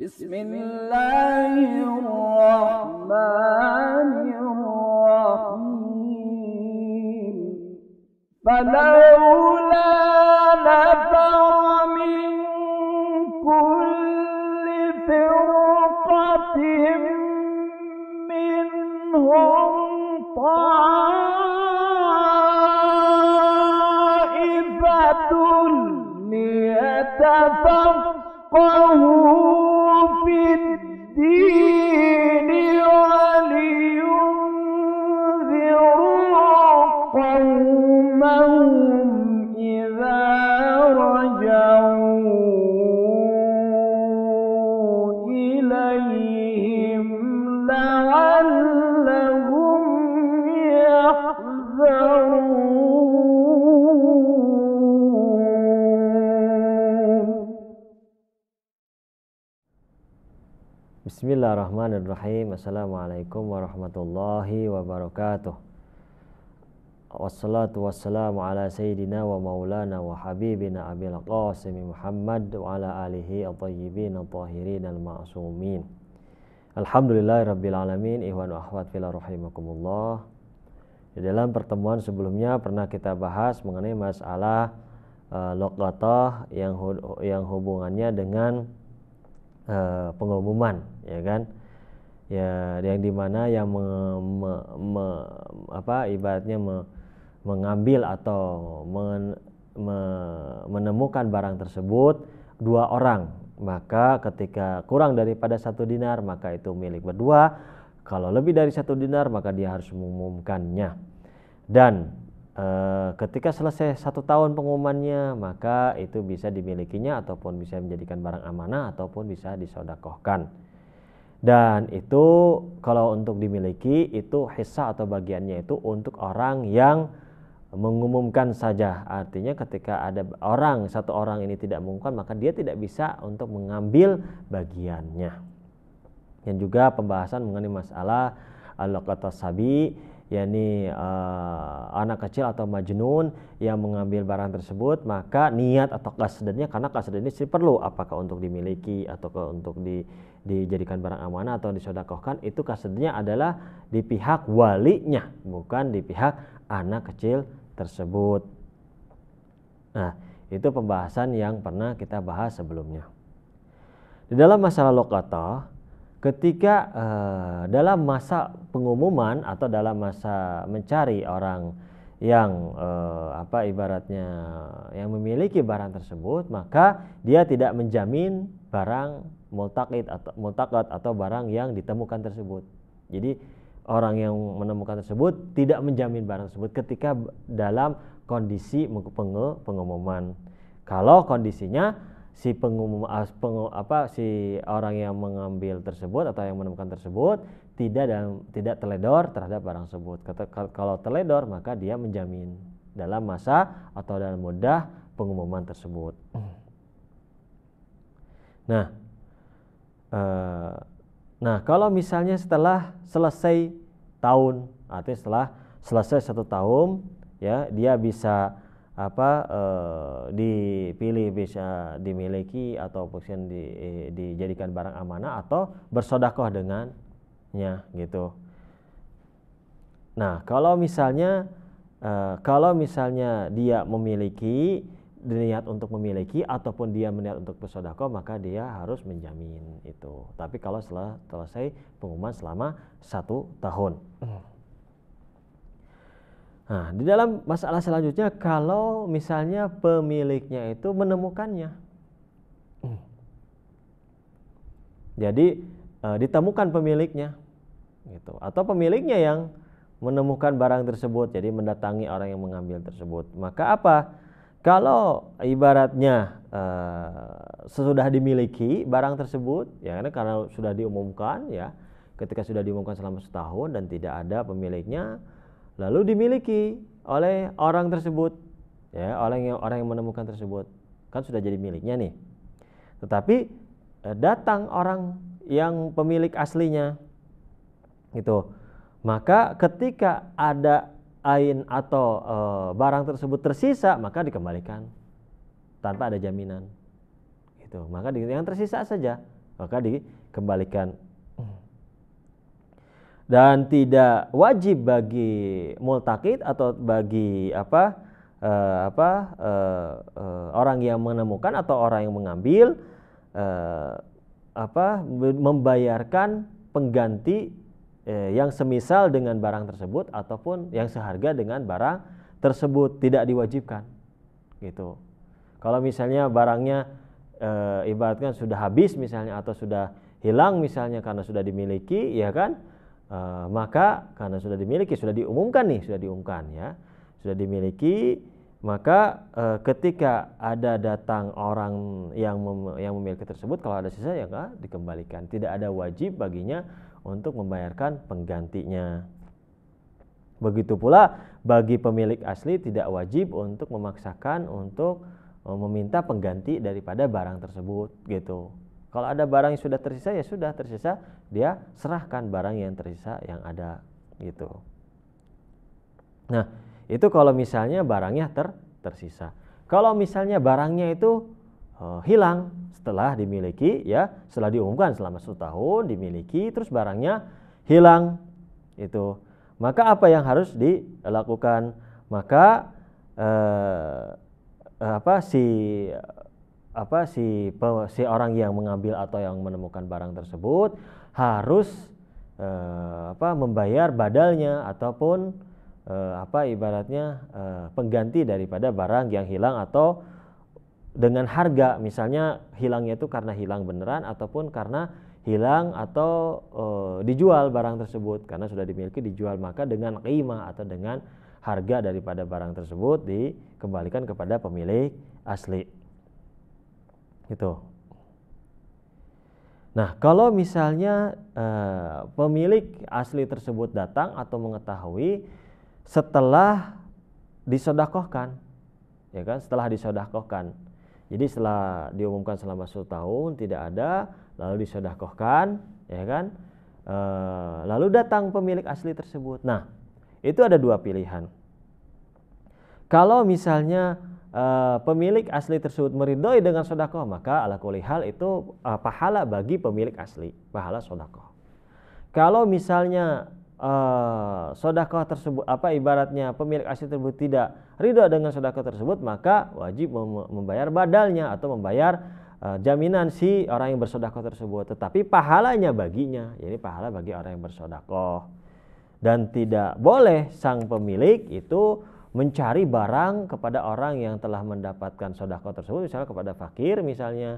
بسم الله الرحمن الرحيم فلولا Bismillahirrahmanirrahim. Assalamualaikum warahmatullahi wabarakatuh. Wassalatu wassalamu ala sayyidina wa maulana wa habibina abil qasim Muhammad wa ala alihi at-tayyibin at-tahirin al-ma'sumin. Alhamdulillahi rabbil alamin. ihwan wa akhwat fillah rahimakumullah. Di dalam pertemuan sebelumnya pernah kita bahas mengenai masalah uh, lokatah yang yang hubungannya dengan uh, pengumuman ya kan ya yang dimana yang me, me, me, apa ibaratnya me, mengambil atau men, me, menemukan barang tersebut dua orang maka ketika kurang daripada satu dinar maka itu milik berdua kalau lebih dari satu dinar maka dia harus mengumumkannya dan Eh, ketika selesai satu tahun pengumumannya maka itu bisa dimilikinya ataupun bisa menjadikan barang amanah ataupun bisa disodakohkan dan itu kalau untuk dimiliki itu hisa atau bagiannya itu untuk orang yang mengumumkan saja artinya ketika ada orang satu orang ini tidak mengumumkan maka dia tidak bisa untuk mengambil bagiannya dan juga pembahasan mengenai masalah al sabi yakni uh, anak kecil atau majnun yang mengambil barang tersebut maka niat atau kasdannya karena kasdan ini sih perlu apakah untuk dimiliki atau untuk di, dijadikan barang amanah atau disodakohkan itu kasdannya adalah di pihak walinya bukan di pihak anak kecil tersebut nah itu pembahasan yang pernah kita bahas sebelumnya di dalam masalah lokata ketika uh, dalam masa pengumuman atau dalam masa mencari orang yang uh, apa ibaratnya yang memiliki barang tersebut maka dia tidak menjamin barang multakid atau multakat atau barang yang ditemukan tersebut jadi orang yang menemukan tersebut tidak menjamin barang tersebut ketika dalam kondisi pengumuman kalau kondisinya si pengumum peng, apa si orang yang mengambil tersebut atau yang menemukan tersebut tidak dalam tidak teledor terhadap barang tersebut. Kalau teledor maka dia menjamin dalam masa atau dalam mudah pengumuman tersebut. Nah, eh, nah kalau misalnya setelah selesai tahun artinya setelah selesai satu tahun ya dia bisa apa eh, dipilih bisa dimiliki atau mungkin di, eh, dijadikan barang amanah atau bersodakoh dengannya gitu. Nah kalau misalnya eh, kalau misalnya dia memiliki niat untuk memiliki ataupun dia niat untuk bersodakoh maka dia harus menjamin itu. Tapi kalau setelah selesai pengumuman selama satu tahun. Hmm. Nah, di dalam masalah selanjutnya kalau misalnya pemiliknya itu menemukannya. Jadi e, ditemukan pemiliknya gitu atau pemiliknya yang menemukan barang tersebut jadi mendatangi orang yang mengambil tersebut. Maka apa? Kalau ibaratnya e, sesudah dimiliki barang tersebut ya karena karena sudah diumumkan ya ketika sudah diumumkan selama setahun dan tidak ada pemiliknya lalu dimiliki oleh orang tersebut ya oleh yang, orang yang menemukan tersebut kan sudah jadi miliknya nih tetapi eh, datang orang yang pemilik aslinya gitu maka ketika ada ain atau e, barang tersebut tersisa maka dikembalikan tanpa ada jaminan gitu maka yang tersisa saja maka dikembalikan dan tidak wajib bagi multakid atau bagi apa uh, apa uh, uh, orang yang menemukan atau orang yang mengambil uh, apa membayarkan pengganti uh, yang semisal dengan barang tersebut ataupun yang seharga dengan barang tersebut tidak diwajibkan gitu kalau misalnya barangnya e, ibaratkan sudah habis misalnya atau sudah hilang misalnya karena sudah dimiliki ya kan Eh, maka karena sudah dimiliki, sudah diumumkan nih, sudah diumumkan ya, sudah dimiliki, maka e, ketika ada datang orang yang mem yang memiliki tersebut, kalau ada sisa ya nggak dikembalikan, tidak ada wajib baginya untuk membayarkan penggantinya. Begitu pula bagi pemilik asli tidak wajib untuk memaksakan untuk eh, meminta pengganti daripada barang tersebut gitu. Kalau ada barang yang sudah tersisa ya sudah tersisa, dia serahkan barang yang tersisa yang ada gitu. Nah, itu kalau misalnya barangnya ter tersisa. Kalau misalnya barangnya itu e, hilang setelah dimiliki ya, setelah diumumkan selama satu tahun dimiliki terus barangnya hilang itu. Maka apa yang harus dilakukan? Maka e, apa si apa si si orang yang mengambil atau yang menemukan barang tersebut harus eh, apa membayar badalnya ataupun eh, apa ibaratnya eh, pengganti daripada barang yang hilang atau dengan harga misalnya hilangnya itu karena hilang beneran ataupun karena hilang atau eh, dijual barang tersebut karena sudah dimiliki dijual maka dengan lima atau dengan harga daripada barang tersebut dikembalikan kepada pemilik asli gitu. Nah, kalau misalnya eh, pemilik asli tersebut datang atau mengetahui setelah disodakohkan, ya kan, setelah disodakohkan. Jadi setelah diumumkan selama satu tahun tidak ada, lalu disodakohkan, ya kan, e, lalu datang pemilik asli tersebut. Nah, itu ada dua pilihan. Kalau misalnya uh, pemilik asli tersebut meridoi dengan sodako maka ala kuli hal itu uh, pahala bagi pemilik asli pahala sodako. kalau misalnya uh, eh, sodako tersebut apa ibaratnya pemilik asli tersebut tidak ridho dengan sodako tersebut maka wajib membayar badalnya atau membayar jaminan si orang yang bersodako tersebut tetapi pahalanya baginya jadi pahala bagi orang yang bersodako dan tidak boleh sang pemilik itu mencari barang kepada orang yang telah mendapatkan sodako tersebut misalnya kepada fakir misalnya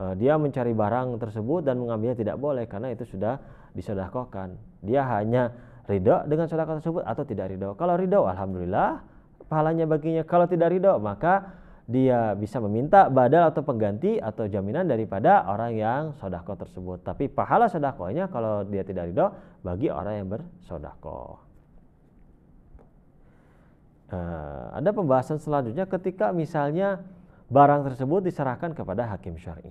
eh, dia mencari barang tersebut dan mengambilnya tidak boleh karena itu sudah disodakokan dia hanya ridho dengan sodako tersebut atau tidak ridho kalau ridho alhamdulillah pahalanya baginya kalau tidak ridho maka dia bisa meminta badal atau pengganti atau jaminan daripada orang yang sodako tersebut. Tapi pahala sodakonya kalau dia tidak ridho bagi orang yang bersodakoh Nah, ada pembahasan selanjutnya ketika misalnya barang tersebut diserahkan kepada hakim syar'i.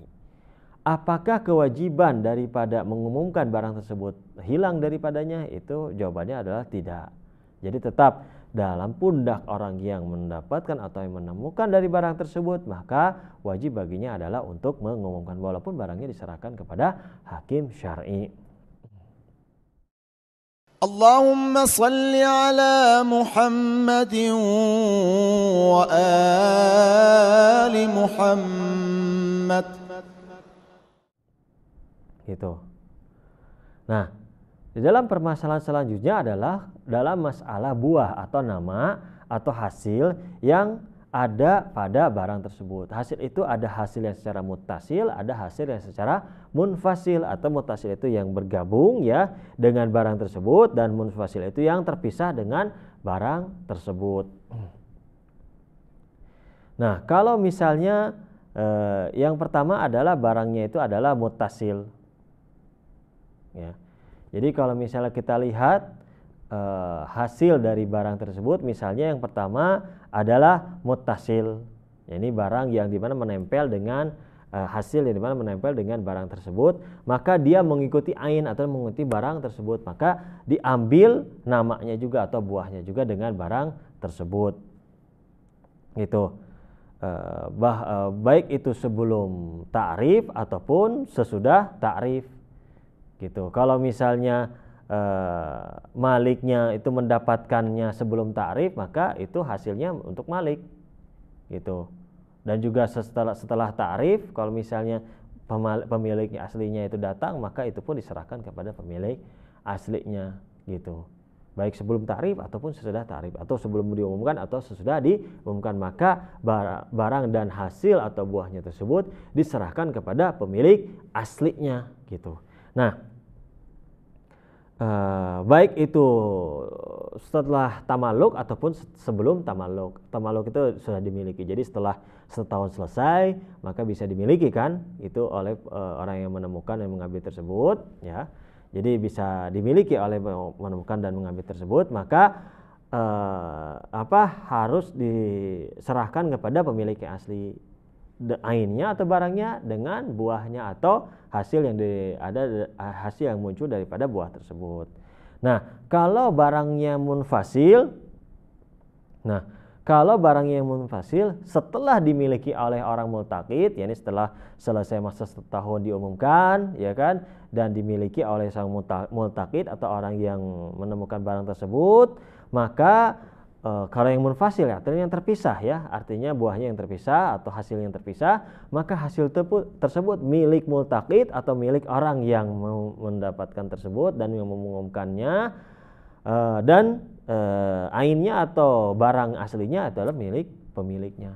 Apakah kewajiban daripada mengumumkan barang tersebut hilang daripadanya? Itu jawabannya adalah tidak. Jadi tetap dalam pundak orang yang mendapatkan atau yang menemukan dari barang tersebut, maka wajib baginya adalah untuk mengumumkan walaupun barangnya diserahkan kepada hakim syar'i. اللهم صل على محمد وآل محمد gitu. Nah, di dalam permasalahan selanjutnya adalah dalam masalah buah atau nama atau hasil yang ada pada barang tersebut. Hasil itu ada hasil yang secara mutasil, ada hasil yang secara munfasil atau mutasil itu yang bergabung ya dengan barang tersebut dan munfasil itu yang terpisah dengan barang tersebut. Nah, kalau misalnya eh, yang pertama adalah barangnya itu adalah mutasil. Ya. Jadi kalau misalnya kita lihat uh, hasil dari barang tersebut misalnya yang pertama adalah mutasil ini barang yang dimana menempel dengan uh, hasil yang dimana menempel dengan barang tersebut maka dia mengikuti ain atau mengikuti barang tersebut maka diambil namanya juga atau buahnya juga dengan barang tersebut gitu eh, bah, baik itu sebelum takrif ataupun sesudah takrif gitu kalau misalnya e, maliknya itu mendapatkannya sebelum tarif maka itu hasilnya untuk malik gitu dan juga setelah setelah tarif kalau misalnya pemiliknya aslinya itu datang maka itu pun diserahkan kepada pemilik aslinya gitu baik sebelum tarif ataupun sesudah tarif atau sebelum diumumkan atau sesudah diumumkan maka barang dan hasil atau buahnya tersebut diserahkan kepada pemilik aslinya gitu. Nah, Uh, baik itu setelah tamaluk ataupun sebelum tamaluk. Tamaluk itu sudah dimiliki. Jadi setelah setahun selesai maka bisa dimiliki kan itu oleh uh, orang yang menemukan dan mengambil tersebut ya. Jadi bisa dimiliki oleh menemukan dan mengambil tersebut maka uh, apa harus diserahkan kepada pemilik yang asli ainnya atau barangnya dengan buahnya atau hasil yang di, ada hasil yang muncul daripada buah tersebut. Nah, kalau barangnya munfasil nah, kalau barangnya munfasil setelah dimiliki oleh orang multakid, yakni setelah selesai masa setahun diumumkan, ya kan, dan dimiliki oleh sang multakid atau orang yang menemukan barang tersebut, maka e, kalau yang munfasil ya, artinya yang terpisah ya, artinya buahnya yang terpisah atau hasil yang terpisah, maka hasil tersebut milik multaqid atau milik orang yang mendapatkan tersebut dan yang mengumumkannya e, dan e, ainnya atau barang aslinya adalah milik pemiliknya.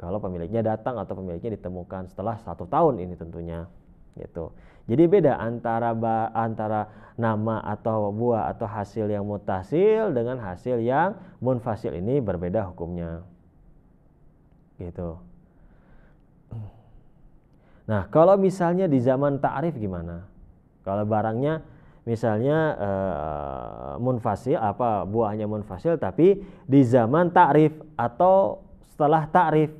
Kalau pemiliknya datang atau pemiliknya ditemukan setelah satu tahun ini tentunya gitu. Jadi beda antara ba, antara nama atau buah atau hasil yang mutasil dengan hasil yang munfasil ini berbeda hukumnya. Gitu. Nah, kalau misalnya di zaman takrif gimana? Kalau barangnya misalnya e, munfasil apa buahnya munfasil tapi di zaman takrif atau setelah takrif,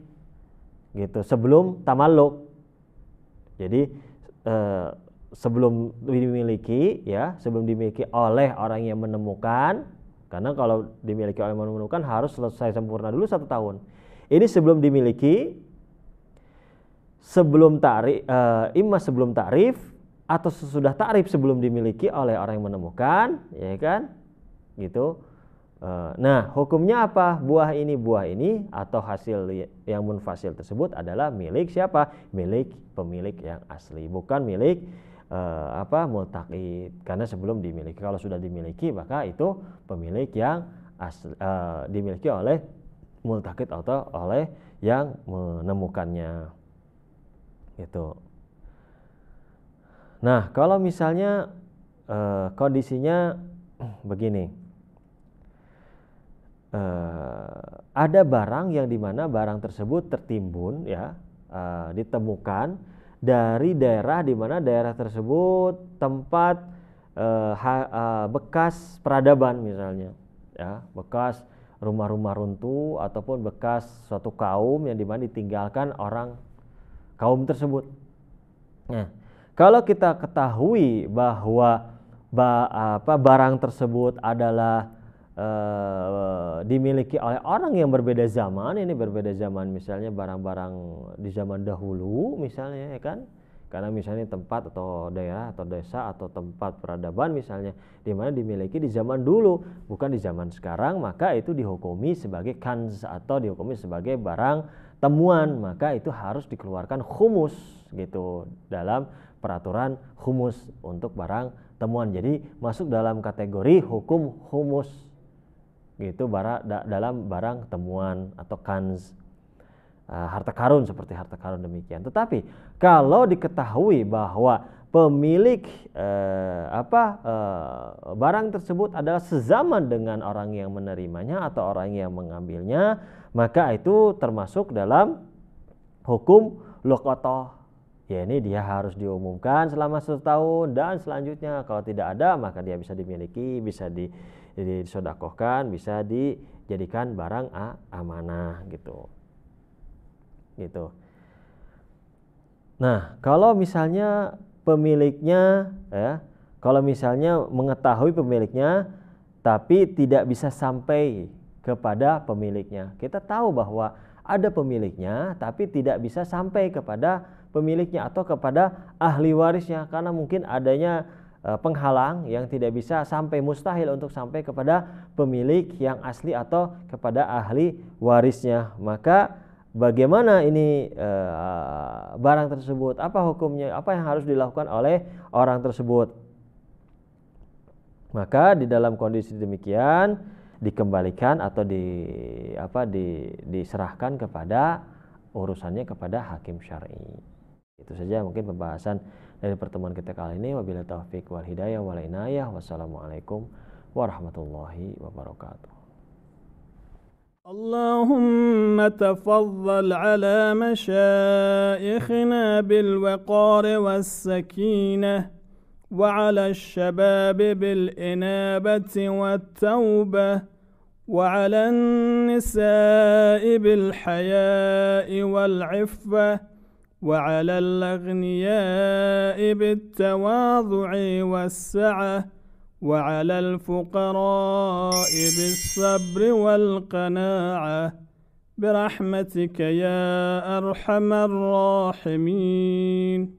gitu, sebelum tamaluk. Jadi Eh, sebelum dimiliki ya sebelum dimiliki oleh orang yang menemukan karena kalau dimiliki oleh yang menemukan harus selesai sempurna dulu satu tahun ini sebelum dimiliki sebelum tarif eh, imma sebelum tarif atau sesudah tarif sebelum dimiliki oleh orang yang menemukan ya kan gitu Eh, nah, hukumnya apa? Buah ini, buah ini atau hasil yang munfasil tersebut adalah milik siapa? Milik pemilik yang asli, bukan milik uh, apa multaqid. Karena sebelum dimiliki, kalau sudah dimiliki maka itu pemilik yang asli, uh, dimiliki oleh multaqid atau oleh yang menemukannya. Gitu. Nah, kalau misalnya uh, kondisinya begini eh, ada barang yang dimana barang tersebut tertimbun ya eh, ditemukan dari daerah dimana daerah tersebut tempat eh, ha, eh, bekas peradaban misalnya ya bekas rumah-rumah runtuh ataupun bekas suatu kaum yang dimana ditinggalkan orang kaum tersebut. Nah, kalau kita ketahui bahwa ba, apa, barang tersebut adalah Eh, dimiliki oleh orang yang berbeda zaman ini berbeda zaman misalnya barang-barang di zaman dahulu misalnya ya kan karena misalnya tempat atau daerah atau desa atau tempat peradaban misalnya di mana dimiliki di zaman dulu bukan di zaman sekarang maka itu dihukumi sebagai kans atau dihukumi sebagai barang temuan maka itu harus dikeluarkan humus gitu dalam peraturan humus untuk barang temuan jadi masuk dalam kategori hukum humus gitu bara, da, dalam barang temuan atau kans uh, ah, harta karun seperti harta karun demikian. Tetapi kalau diketahui bahwa pemilik uh, apa uh, barang tersebut adalah sezaman dengan orang yang menerimanya atau orang yang mengambilnya, maka itu termasuk dalam hukum lokoto. ya ini dia harus diumumkan selama setahun dan selanjutnya kalau tidak ada maka dia bisa dimiliki bisa di jadi disodakohkan bisa dijadikan barang a amanah gitu gitu nah kalau misalnya pemiliknya ya kalau misalnya mengetahui pemiliknya tapi tidak bisa sampai kepada pemiliknya kita tahu bahwa ada pemiliknya tapi tidak bisa sampai kepada pemiliknya atau kepada ahli warisnya karena mungkin adanya Eh, penghalang yang tidak bisa sampai mustahil untuk sampai kepada pemilik yang asli atau kepada ahli warisnya maka bagaimana ini eh, barang tersebut apa hukumnya apa yang harus dilakukan oleh orang tersebut maka di dalam kondisi demikian dikembalikan atau di apa di, diserahkan kepada urusannya kepada hakim syar'i. Itu saja mungkin pembahasan dari pertemuan kita kali ini. Wabillahi taufik wal hidayah wal inayah. Wassalamualaikum warahmatullahi wabarakatuh. اللهم تفضل على مشايخنا بالوقار والسكينه وعلى الشباب بالانابه والتوبه وعلى النساء بالحياء والعفه وعلى الأغنياء بالتواضع والسعة وعلى الفقراء بالصبر والقناعة برحمتك يا أرحم الراحمين